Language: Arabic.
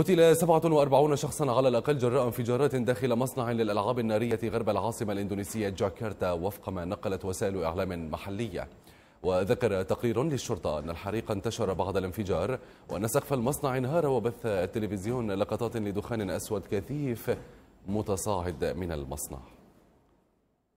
قتل 47 شخصا على الأقل جراء انفجارات داخل مصنع للألعاب النارية غرب العاصمة الإندونيسية جاكرتا وفق ما نقلت وسائل إعلام محلية وذكر تقرير للشرطة أن الحريق انتشر بعد الانفجار وأن سقف المصنع انهار وبث التلفزيون لقطات لدخان أسود كثيف متصاعد من المصنع